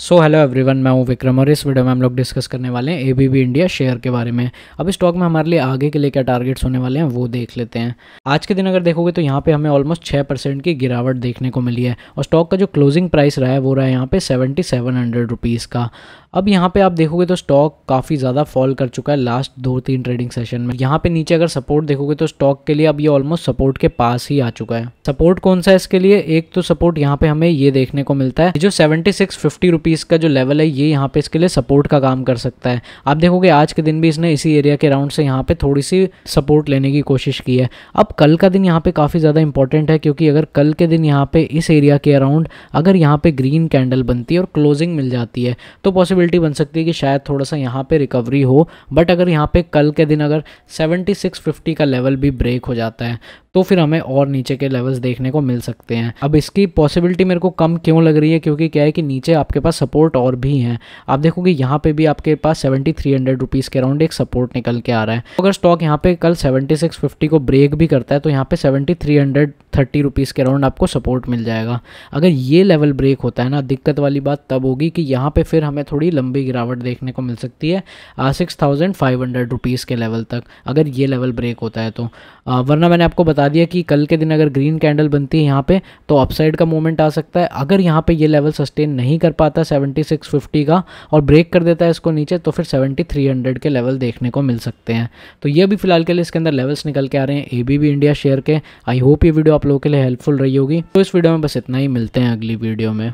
so hello everyone मैं हूं विक्रम और इस वीडियो में हम लोग डिस्कस करने वाले हैं एबीबी इंडिया शेयर के बारे में अब स्टॉक में हमारे लिए आगे के लिए क्या टारगेट्स होने वाले हैं वो देख लेते हैं आज के दिन अगर देखोगे तो यहाँ पे हमें ऑलमोस्ट छः परसेंट की गिरावट देखने को मिली है और स्टॉक का जो क्लोजिंग प्राइस रहा है वो रहा है यहाँ पे सेवेंटी सेवन हंड्रेड रुपीज़ का अब यहाँ पे आप देखोगे तो स्टॉक काफ़ी ज़्यादा फॉल कर चुका है लास्ट दो तीन ट्रेडिंग सेशन में यहाँ पे नीचे अगर सपोर्ट देखोगे तो स्टॉक के लिए अब ये ऑलमोस्ट सपोर्ट के पास ही आ चुका है सपोर्ट कौन सा है इसके लिए एक तो सपोर्ट यहाँ पे हमें ये देखने को मिलता है जो सेवेंटी सिक्स फिफ्टी पीस का जो लेवल है ये यहाँ पे इसके लिए सपोर्ट का काम कर सकता है आप देखोगे आज के दिन भी इसने इसी एरिया के राउंड से यहाँ पे थोड़ी सी सपोर्ट लेने की कोशिश की है अब कल का दिन यहाँ पे काफ़ी ज़्यादा इंपॉर्टेंट है क्योंकि अगर कल के दिन यहाँ पे इस एरिया के अराउंड अगर यहाँ पे ग्रीन कैंडल बनती है और क्लोजिंग मिल जाती है तो पॉसिबिलिटी बन सकती है कि शायद थोड़ा सा यहाँ पे रिकवरी हो बट अगर यहाँ पे कल के दिन अगर सेवेंटी का लेवल भी ब्रेक हो जाता है तो फिर हमें और नीचे के लेवल्स देखने को मिल सकते हैं अब इसकी पॉसिबिलिटी मेरे को कम क्यों लग रही है क्योंकि क्या है कि नीचे आपके पास सपोर्ट और भी हैं आप देखोगे यहाँ पे भी आपके पास सेवेंटी थ्री हंड्रेड रुपीज़ के अराउंड एक सपोर्ट निकल के आ रहा है तो अगर स्टॉक यहाँ पे कल सेवेंटी सिक्स फिफ्टी को ब्रेक भी करता है तो यहाँ पे seventy three hundred thirty rupees के अराउंड आपको सपोर्ट मिल जाएगा अगर ये लेवल ब्रेक होता है ना दिक्कत वाली बात तब होगी कि यहाँ पे फिर हमें थोड़ी लंबी गिरावट देखने को मिल सकती है six thousand five hundred rupees के लेवल तक अगर ये लेवल ब्रेक होता है तो आ, वरना मैंने आपको बता दिया कि कल के दिन अगर ग्रीन कैंडल बनती है यहाँ पे तो अपसाइड का मूवमेंट आ सकता है अगर यहाँ पे ये लेवल सस्टेन नहीं कर पाता सेवेंटी सिक्स फिफ्टी का और ब्रेक कर देता है इसको नीचे तो फिर सेवेंटी थ्री हंड्रेड के लेवल देखने को मिल सकते हैं तो ये भी फिलहाल के लिए इसके अंदर लेवल्स निकल के आ रहे हैं ए बी इंडिया शेयर के आई होप ये वीडियो आप लोगों के लिए हेल्पफुल रही होगी तो इस वीडियो में बस इतना ही मिलते हैं अगली वीडियो में